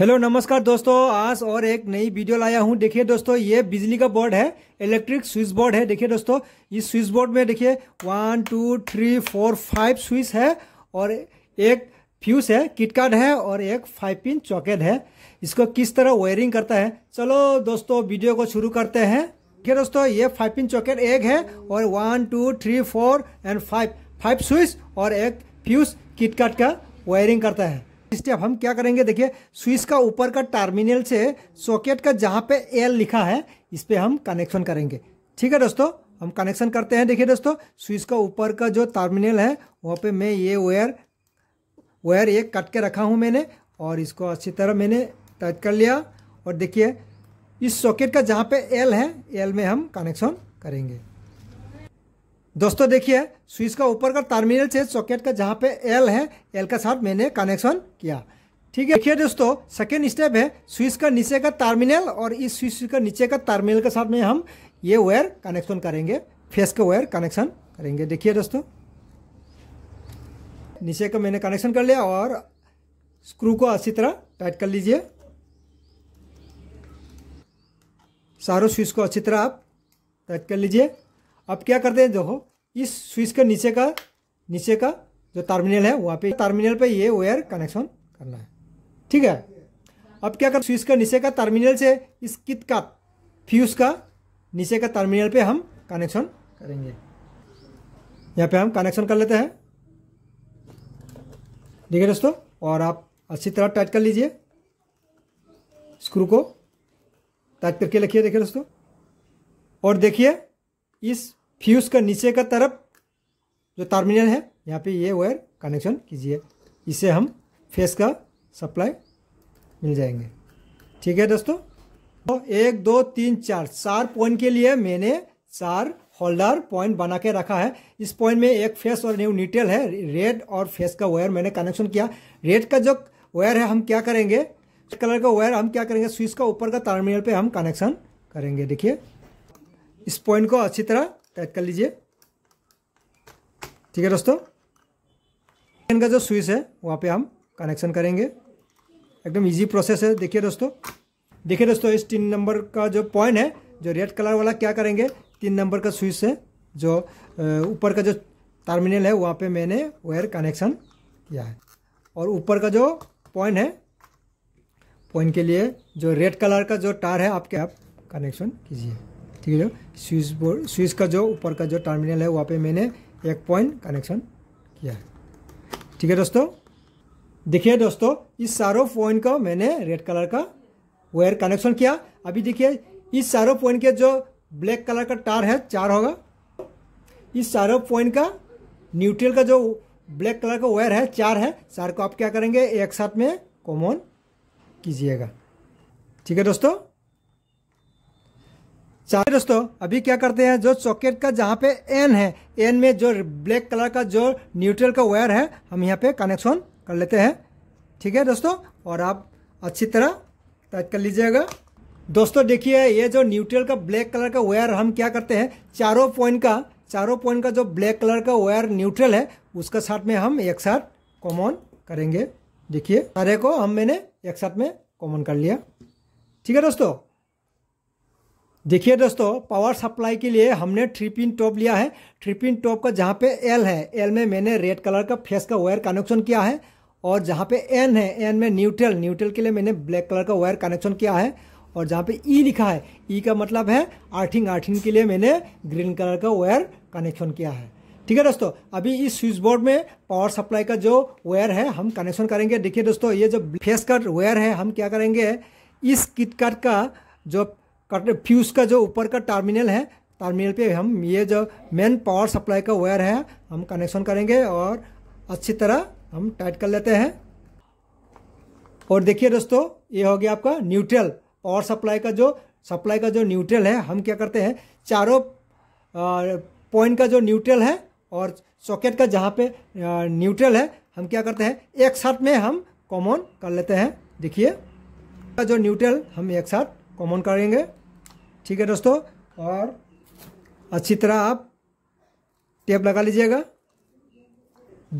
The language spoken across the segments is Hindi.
हेलो नमस्कार दोस्तों आज और एक नई वीडियो लाया हूं देखिए दोस्तों ये बिजली का बोर्ड है इलेक्ट्रिक स्विच बोर्ड है देखिए दोस्तों इस स्विच बोर्ड में देखिए one two three four five switch है और एक फ्यूज है किटकाट है और एक फाइव पिन चॉकेट है इसको किस तरह वायरिंग करता है चलो दोस्तों वीडियो को शुरू करते हैं देखिए दोस्तों ये फाइव पिन चॉकेट एक है और one two three four and five five switch और एक फ्यूज किटकाट का वायरिंग करता है स्टेप हम क्या करेंगे देखिए स्विच का ऊपर का टर्मिनल से सॉकेट का जहाँ पे एल लिखा है इस पर हम कनेक्शन करेंगे ठीक है दोस्तों हम कनेक्शन करते हैं देखिए दोस्तों स्विच का ऊपर का जो टर्मिनल है वहाँ पे मैं ये वायर वायर एक कट के रखा हूँ मैंने और इसको अच्छी तरह मैंने टच कर लिया और देखिए इस सॉकेट का जहाँ पे एल है एल में हम कनेक्शन करेंगे दोस्तों देखिए स्विच का ऊपर का टर्मिनल से सॉकेट का जहाँ पे एल है एल का साथ मैंने कनेक्शन किया ठीक है देखिए दोस्तों सेकेंड स्टेप है स्विच का नीचे का टर्मिनल और इस स्विच का नीचे का टर्मिनल के साथ में हम ये वायर कनेक्शन करेंगे फेस का वायर कनेक्शन करेंगे देखिए दोस्तों नीचे का मैंने कनेक्शन कर लिया और स्क्रू को अच्छी तरह टाइट कर लीजिए सारो स्विच को अच्छी तरह आप टाइट कर लीजिए अब क्या करते हैं देखो इस स्विच के नीचे का नीचे का जो टर्मिनल है वहाँ पे टर्मिनल पे ये वायर कनेक्शन करना है ठीक है अब क्या कर स्विच का नीचे का टर्मिनल से इस किट का फ्यूज़ का नीचे का टर्मिनल पे हम कनेक्शन करेंगे यहाँ पे हम कनेक्शन कर लेते हैं ठीक है दोस्तों और आप अच्छी तरह टाइट कर लीजिए स्क्रू को टाइट करके रखिए देखिए दोस्तों और देखिए इस फ्यूज़ का नीचे का तरफ जो टर्मिनल है यहाँ पे ये वायर कनेक्शन कीजिए इससे हम फेस का सप्लाई मिल जाएंगे ठीक है दोस्तों तो एक दो तीन चार चार पॉइंट के लिए मैंने चार होल्डर पॉइंट बना के रखा है इस पॉइंट में एक फेस और न्यू निटेल है रेड और फेस का वायर मैंने कनेक्शन किया रेड का जो वायर है हम क्या करेंगे कलर का वायर हम क्या करेंगे स्विच का ऊपर का टर्मिनल पे हम कनेक्शन करेंगे देखिए इस पॉइंट को अच्छी तरह टाइप कर लीजिए ठीक है दोस्तों इनका जो स्विच है वहाँ पे हम कनेक्शन करेंगे एकदम इजी प्रोसेस है देखिए दोस्तों देखिए दोस्तों इस तीन नंबर का जो पॉइंट है जो रेड कलर वाला क्या करेंगे तीन नंबर का स्विच है जो ऊपर का जो टर्मिनल है वहाँ पे मैंने वायर कनेक्शन किया है और ऊपर का जो पॉइंट है पॉइंट के लिए जो रेड कलर का जो टार है आपके आप कनेक्शन कीजिए ठीक है जो स्विच बोर्ड स्विच का जो ऊपर का जो टर्मिनल है वहाँ पे मैंने एक पॉइंट कनेक्शन किया है ठीक है दोस्तों देखिए दोस्तों इस सारों पॉइंट का मैंने रेड कलर का वायर कनेक्शन किया अभी देखिए इस सारों पॉइंट के जो ब्लैक कलर का टार है चार होगा इस सारों पॉइंट का न्यूट्रल का जो ब्लैक कलर का वायर है चार है चार को आप क्या करेंगे एक साथ में कॉमन कीजिएगा ठीक है दोस्तों चाहे दोस्तों अभी क्या करते हैं जो सॉकेट का जहाँ पे एन है एन में जो ब्लैक कलर का जो न्यूट्रल का वायर है हम यहाँ पे कनेक्शन कर लेते हैं ठीक है दोस्तों और आप अच्छी तरह टाइट कर लीजिएगा दोस्तों देखिए ये जो न्यूट्रल का ब्लैक कलर का वायर हम क्या करते हैं चारों पॉइंट का चारों पॉइंट का जो ब्लैक कलर का वायर न्यूट्रल है उसका साथ में हम एक साथ कॉमन करेंगे देखिए सारे को हम मैंने एक साथ में कॉमन कर लिया ठीक है दोस्तों देखिए दोस्तों पावर सप्लाई के लिए हमने थ्री पिन टॉप लिया है थ्री पिन टॉप का जहाँ पे एल है एल में मैंने रेड कलर का फेस का वायर कनेक्शन किया है और जहाँ पे एन है एन में न्यूट्रल न्यूट्रल के लिए मैंने ब्लैक कलर का वायर कनेक्शन किया है और जहाँ पे ई e लिखा है ई e का मतलब है आर्थिंग आर्थिंग के लिए मैंने ग्रीन कलर का वायर कनेक्शन किया है ठीक है दोस्तों अभी इस स्विच बोर्ड में पावर सप्लाई का जो वायर है हम कनेक्शन करेंगे देखिए दोस्तों ये जो फेस का वायर है हम क्या करेंगे इस किटकाट का जो कट फ्यूज़ का जो ऊपर का टर्मिनल है टर्मिनल पे हम ये जो मेन पावर सप्लाई का वायर है हम कनेक्शन करेंगे और अच्छी तरह हम टाइट कर लेते हैं और देखिए दोस्तों ये हो गया आपका न्यूट्रल पावर सप्लाई का जो सप्लाई का जो न्यूट्रल है हम क्या करते हैं चारों पॉइंट का जो न्यूट्रल है और सॉकेट का जहाँ पे न्यूट्रल है हम क्या करते हैं एक साथ में हम कॉमन कर लेते हैं देखिए का जो न्यूट्रल हम एक साथ कॉमन करेंगे ठीक है दोस्तों और अच्छी तरह आप टेप लगा लीजिएगा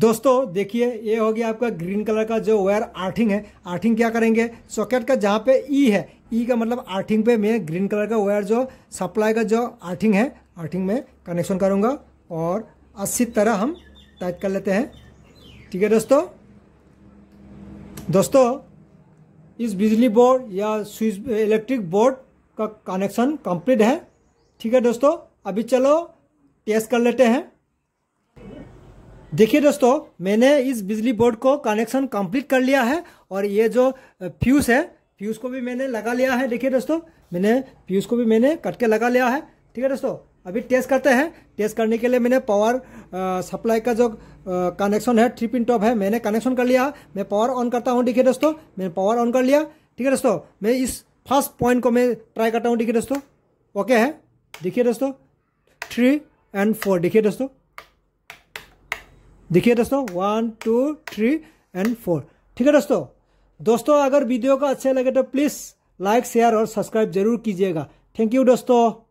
दोस्तों देखिए ये हो गया आपका ग्रीन कलर का जो वायर आर्थिंग है आर्थिंग क्या करेंगे सॉकेट का जहाँ पे ई e है ई e का मतलब आर्थिंग पे मैं ग्रीन कलर का वायर जो सप्लाई का जो आर्थिंग है आर्थिंग में कनेक्शन करूँगा और अच्छी तरह हम टाइट कर लेते हैं ठीक है दोस्तों दोस्तों इस बिजली बोर्ड या स्विच इलेक्ट्रिक बोर्ड का कनेक्शन कंप्लीट है ठीक है दोस्तों अभी चलो टेस्ट कर लेते हैं देखिए दोस्तों मैंने इस बिजली बोर्ड को कनेक्शन कंप्लीट कर लिया है और ये जो फ्यूज़ है फ्यूज़ को भी मैंने लगा लिया है देखिए दोस्तों मैंने फ्यूज़ को भी मैंने कट के लगा लिया है ठीक है दोस्तों अभी टेस्ट करते हैं टेस्ट करने के लिए मैंने पावर सप्लाई का जो कनेक्शन है थ्री पिन टॉप है मैंने कनेक्शन कर लिया मैं पावर ऑन करता हूँ देखिए दोस्तों मैंने पावर ऑन कर लिया ठीक है दोस्तों मैं इस फर्स्ट पॉइंट को मैं ट्राई करता हूँ देखिए दोस्तों ओके है देखिए दोस्तों थ्री एंड फोर देखिए दोस्तों देखिए दोस्तों one two three and four ठीक है दोस्तों दोस्तों अगर वीडियो का अच्छा लगे तो प्लीज़ लाइक शेयर और सब्सक्राइब जरूर कीजिएगा थैंक यू दोस्तों